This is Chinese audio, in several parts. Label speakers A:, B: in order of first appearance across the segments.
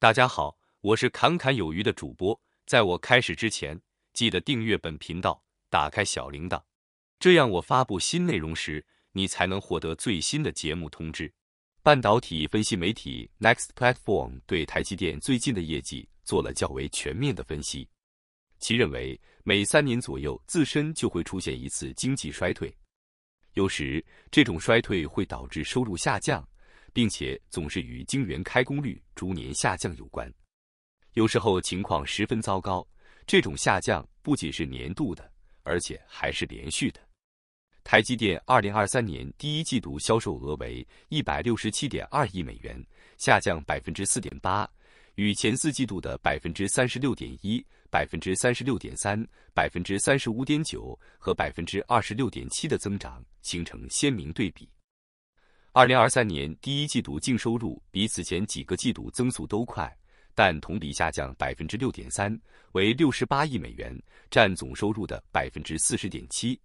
A: 大家好，我是侃侃有余的主播。在我开始之前，记得订阅本频道，打开小铃铛，这样我发布新内容时，你才能获得最新的节目通知。半导体分析媒体 Next Platform 对台积电最近的业绩做了较为全面的分析，其认为每三年左右自身就会出现一次经济衰退，有时这种衰退会导致收入下降。并且总是与晶圆开工率逐年下降有关，有时候情况十分糟糕。这种下降不仅是年度的，而且还是连续的。台积电二零二三年第一季度销售额为一百六十七点二亿美元，下降百分之四点八，与前四季度的百分之三十六点一、百分之三十六点三、百分之三十五点九和百分之二十六点七的增长形成鲜明对比。二零二三年第一季度净收入比此前几个季度增速都快，但同比下降百分之六点三，为六十八亿美元，占总收入的百分之四十点七。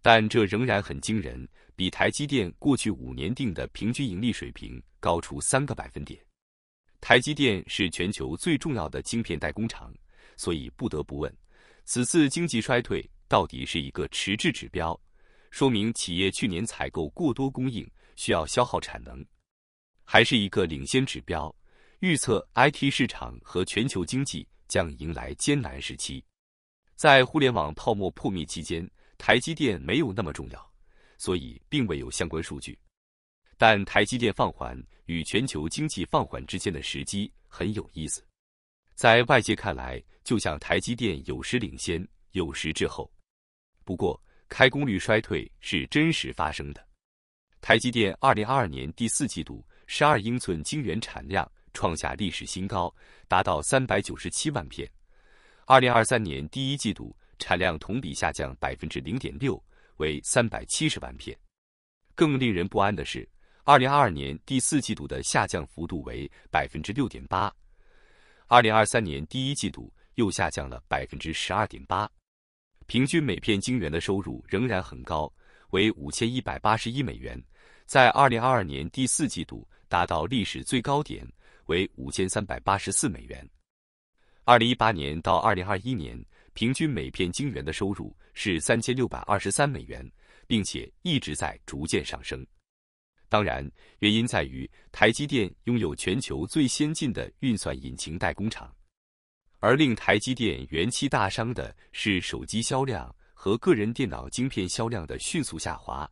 A: 但这仍然很惊人，比台积电过去五年定的平均盈利水平高出三个百分点。台积电是全球最重要的晶片代工厂，所以不得不问：此次经济衰退到底是一个迟滞指标，说明企业去年采购过多，供应？需要消耗产能，还是一个领先指标。预测 IT 市场和全球经济将迎来艰难时期。在互联网泡沫破灭期间，台积电没有那么重要，所以并未有相关数据。但台积电放缓与全球经济放缓之间的时机很有意思。在外界看来，就像台积电有时领先，有时滞后。不过，开工率衰退是真实发生的。台积电二零二二年第四季度十二英寸晶圆产量创下历史新高，达到三百九十七万片。二零二三年第一季度产量同比下降百分之零点六，为三百七十万片。更令人不安的是，二零二二年第四季度的下降幅度为百分之六点八，二零二三年第一季度又下降了百分之十二点八。平均每片晶圆的收入仍然很高，为五千一百八十一美元。在二零二二年第四季度达到历史最高点，为五千三百八十四美元。二零一八年到二零二一年，平均每片晶圆的收入是三千六百二十三美元，并且一直在逐渐上升。当然，原因在于台积电拥有全球最先进的运算引擎代工厂。而令台积电元气大伤的是手机销量和个人电脑晶片销量的迅速下滑。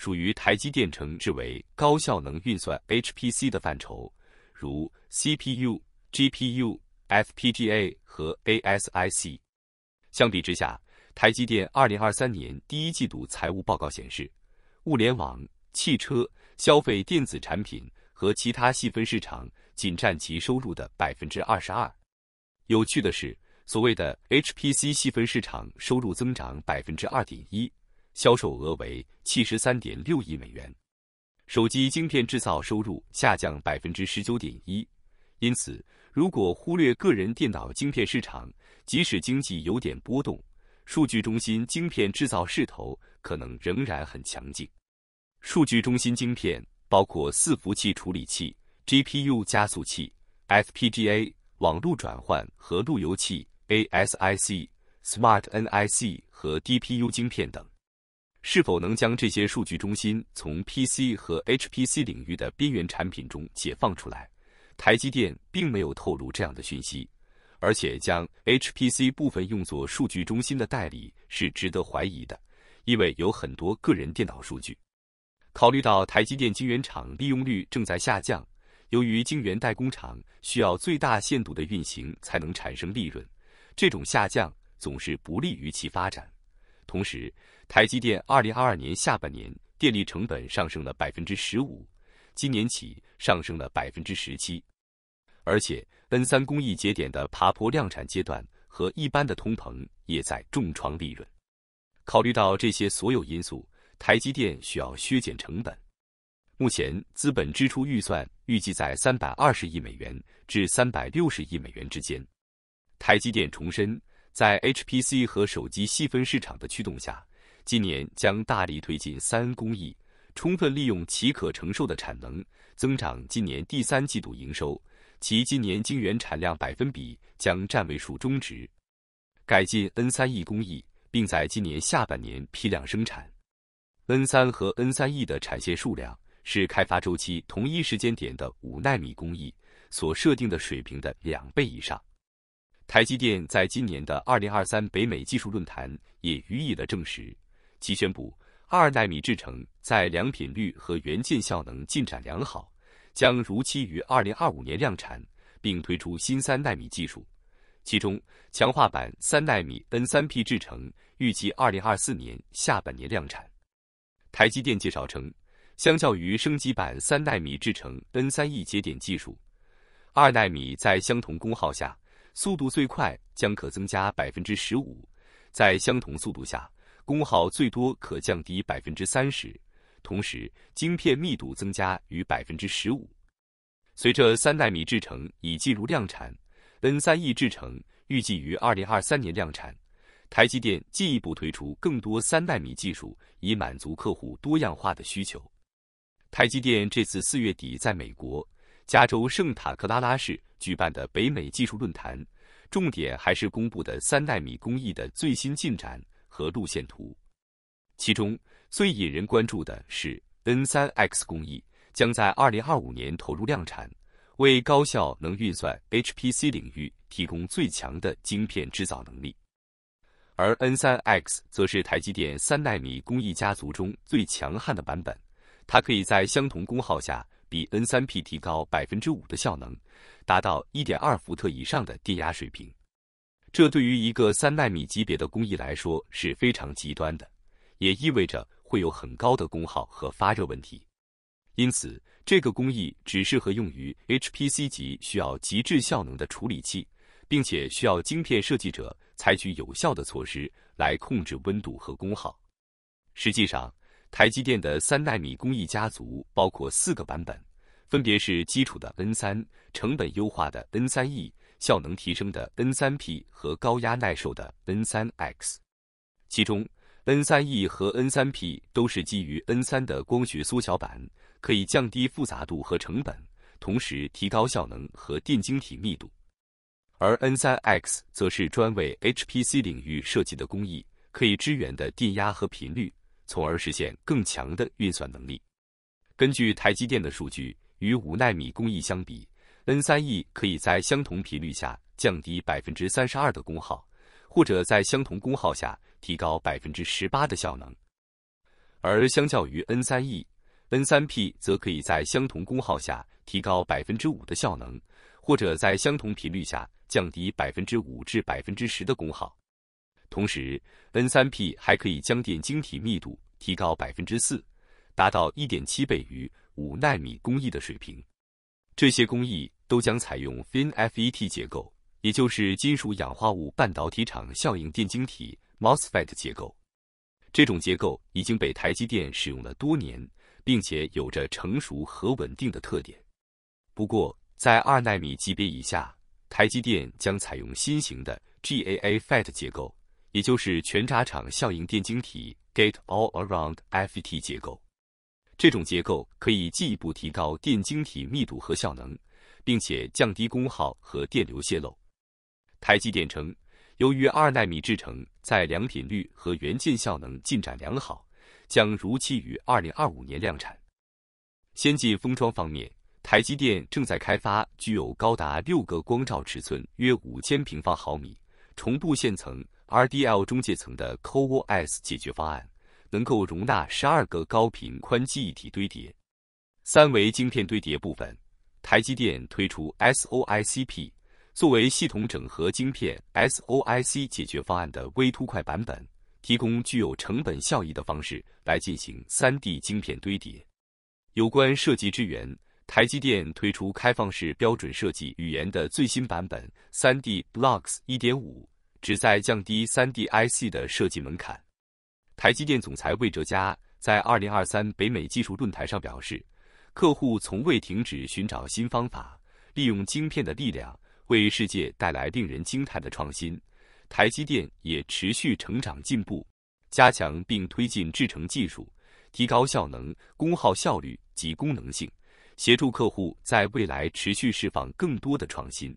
A: 属于台积电称之为高效能运算 （HPC） 的范畴，如 CPU、GPU、FPGA 和 ASIC。相比之下，台积电2023年第一季度财务报告显示，物联网、汽车、消费电子产品和其他细分市场仅占其收入的百分之二十二。有趣的是，所谓的 HPC 细分市场收入增长百分之二点一。销售额为七十三点六亿美元，手机晶片制造收入下降百分之十九点一。因此，如果忽略个人电脑晶片市场，即使经济有点波动，数据中心晶片制造势头可能仍然很强劲。数据中心晶片包括伺服器处理器、GPU 加速器、FPGA、网络转换和路由器 ASIC、Smart NIC 和 DPU 晶片等。是否能将这些数据中心从 PC 和 HPC 领域的边缘产品中解放出来？台积电并没有透露这样的讯息，而且将 HPC 部分用作数据中心的代理是值得怀疑的，因为有很多个人电脑数据。考虑到台积电晶圆厂利用率正在下降，由于晶圆代工厂需要最大限度的运行才能产生利润，这种下降总是不利于其发展。同时，台积电二零二二年下半年电力成本上升了百分之十五，今年起上升了百分之十七。而且，N 三工艺节点的爬坡量产阶段和一般的通膨也在重创利润。考虑到这些所有因素，台积电需要削减成本。目前，资本支出预算预计在三百二十亿美元至三百六十亿美元之间。台积电重申。在 HPC 和手机细分市场的驱动下，今年将大力推进三工艺，充分利用其可承受的产能，增长今年第三季度营收。其今年晶圆产量百分比将占位数中值。改进 N3E 工艺，并在今年下半年批量生产 N3 和 N3E 的产线数量是开发周期同一时间点的五纳米工艺所设定的水平的两倍以上。台积电在今年的二零二三北美技术论坛也予以了证实。其宣布，二纳米制程在良品率和元件效能进展良好，将如期于二零二五年量产，并推出新三纳米技术。其中，强化版三纳米 N3P 制程预计二零二四年下半年量产。台积电介绍称，相较于升级版三纳米制程 N3E 节点技术，二纳米在相同功耗下。速度最快将可增加百分之十五，在相同速度下，功耗最多可降低百分之三十，同时晶片密度增加逾百分之十五。随着三纳米制程已进入量产，N 三 E 制程预计于二零二三年量产。台积电进一步推出更多三纳米技术，以满足客户多样化的需求。台积电这次四月底在美国。加州圣塔克拉拉市举办的北美技术论坛，重点还是公布的三纳米工艺的最新进展和路线图。其中最引人关注的是 N3X 工艺，将在2025年投入量产，为高效能运算 HPC 领域提供最强的晶片制造能力。而 N3X 则是台积电三纳米工艺家族中最强悍的版本，它可以在相同功耗下。比 N 三 P 提高百分之五的效能，达到一点二伏特以上的电压水平，这对于一个三纳米级别的工艺来说是非常极端的，也意味着会有很高的功耗和发热问题。因此，这个工艺只适合用于 HPC 级需要极致效能的处理器，并且需要晶片设计者采取有效的措施来控制温度和功耗。实际上，台积电的三纳米工艺家族包括四个版本，分别是基础的 N3、成本优化的 N3E、效能提升的 N3P 和高压耐受的 N3X。其中，N3E 和 N3P 都是基于 N3 的光学缩小版，可以降低复杂度和成本，同时提高效能和电晶体密度。而 N3X 则是专为 HPC 领域设计的工艺，可以支援的电压和频率。从而实现更强的运算能力。根据台积电的数据，与五纳米工艺相比，N3E 可以在相同频率下降低百分之三十二的功耗，或者在相同功耗下提高百分之十八的效能。而相较于 N3E，N3P 则可以在相同功耗下提高百分之五的效能，或者在相同频率下降低百分之五至百分之十的功耗。同时，N3P 还可以将电晶体密度提高百分之四，达到一点七倍于五纳米工艺的水平。这些工艺都将采用 FinFET 结构，也就是金属氧化物半导体场效应电晶体 （MOSFET） 结构。这种结构已经被台积电使用了多年，并且有着成熟和稳定的特点。不过，在二纳米级别以下，台积电将采用新型的 GAAFET 结构。也就是全扎场效应电晶体 （Gate All Around FET） 结构，这种结构可以进一步提高电晶体密度和效能，并且降低功耗和电流泄漏。台积电称，由于二纳米制程在良品率和元件效能进展良好，将如期于二零二五年量产。先进封装方面，台积电正在开发具有高达六个光照尺寸约五千平方毫米、重布线层。RDL 中介层的 c o o s 解决方案能够容纳十二个高频宽记忆体堆叠。三维晶片堆叠部分，台积电推出 SOICP 作为系统整合晶片 SOIC 解决方案的微凸块版本，提供具有成本效益的方式来进行三 D 晶片堆叠。有关设计支援，台积电推出开放式标准设计语言的最新版本三 D Blocks 一点五。旨在降低三 D IC 的设计门槛。台积电总裁魏哲嘉在二零二三北美技术论坛上表示：“客户从未停止寻找新方法，利用晶片的力量为世界带来令人惊叹的创新。台积电也持续成长进步，加强并推进制程技术，提高效能、功耗效率及功能性，协助客户在未来持续释放更多的创新。”